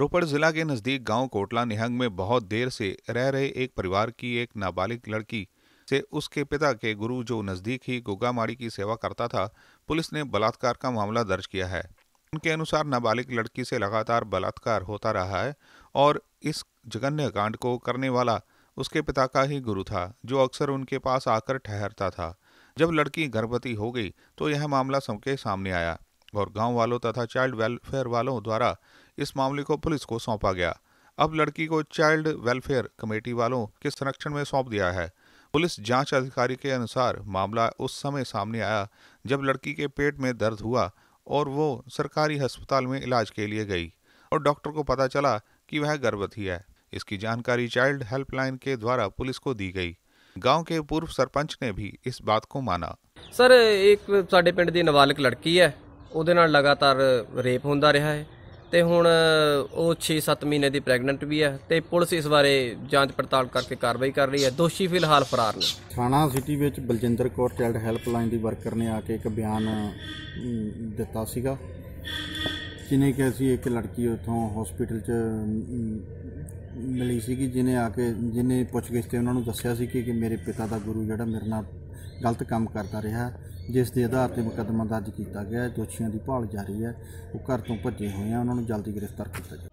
रोपड़ जिला के नजदीक गांव कोटला निहंग में बहुत देर से रह रहे एक परिवार की एक नाबालिग लड़की से उसके पिता के गुरु जो नजदीक ही गोगामाड़ी की सेवा करता था पुलिस ने बलात्कार का मामला दर्ज किया है उनके अनुसार नाबालिग लड़की से लगातार बलात्कार होता रहा है और इस जघन्य कांड को करने वाला उसके पिता का ही गुरु था जो अक्सर उनके पास आकर ठहरता था जब लड़की गर्भवती हो गई तो यह मामला सबके सामने आया और गांव वालों तथा चाइल्ड वेलफेयर वालों द्वारा इस मामले को पुलिस को सौंपा गया अब लड़की को चाइल्ड वेलफेयर कमेटी वालों के संरक्षण में सौंप दिया है पुलिस जांच अधिकारी के अनुसार मामला उस समय सामने आया जब लड़की के पेट में दर्द हुआ और वो सरकारी अस्पताल में इलाज के लिए गई और डॉक्टर को पता चला कि वह गर्भवती है इसकी जानकारी चाइल्ड हेल्पलाइन के द्वारा पुलिस को दी गई गांव के पूर्व सरपंच ने भी इस बात को माना सर एक साढ़े पिंड की नाबालिग लड़की है ਉਹਦੇ ਨਾਲ ਲਗਾਤਾਰ ਰੇਪ ਹੁੰਦਾ ਰਿਹਾ ਹੈ ਤੇ ਹੁਣ ਉਹ 6-7 ਮਹੀਨੇ ਦੀ ਪ੍ਰੈਗਨੈਂਟ ਵੀ ਹੈ ਤੇ ਪੁਲਿਸ ਇਸ ਬਾਰੇ ਜਾਂਚ ਪੜਤਾਲ ਕਰਕੇ ਕਾਰਵਾਈ ਕਰ ਰਹੀ ਹੈ ਦੋਸ਼ੀ ਫਿਲਹਾਲ ਫਰਾਰ ਨੇ ਥਾਣਾ ਸਿਟੀ ਵਿੱਚ ਬਲਜਿੰਦਰ ਕੌਰ ਚਾਈਲਡ ਹੈਲਪਲਾਈਨ ਦੀ ਵਰਕਰ ਨੇ ਆ ਕੇ ਇੱਕ ਬਿਆਨ ਦਿੱਤਾ ਸੀਗਾ ਜਿਨੇ ਕਿ ਅਸੀਂ ਇੱਕ ਲੜਕੀ ਉਥੋਂ ਹਸਪੀਟਲ 'ਚ ਮਿਲੀ ਸੀਗੀ ਜਿਨੇ ਆ ਕੇ ਜਿਨੇ ਪੁੱਛ ਤੇ ਉਹਨਾਂ ਨੂੰ ਦੱਸਿਆ ਸੀ ਕਿ ਮੇਰੇ ਪਿਤਾ ਦਾ ਗੁਰੂ ਜਿਹੜਾ ਮੇਰੇ ਨਾਲ ਗਲਤ ਕੰਮ ਕਰਦਾ ਰਿਹਾ ਜਿਸ ਦੇ ਆਧਾਰ ਤੇ ਮੁਕੱਦਮਾ ਦਰਜ ਕੀਤਾ ਗਿਆ ਦੋਸ਼ੀਆਂ ਦੀ ਭਾਲ ਜਾਰੀ ਹੈ ਉਹ ਘਰ ਤੋਂ ਭੱਜੇ ਹੋਏ ਆ ਉਹਨਾਂ ਨੂੰ ਜਲਦੀ ਗ੍ਰਿਫਤਾਰ ਕੀਤਾ ਜਾਵੇ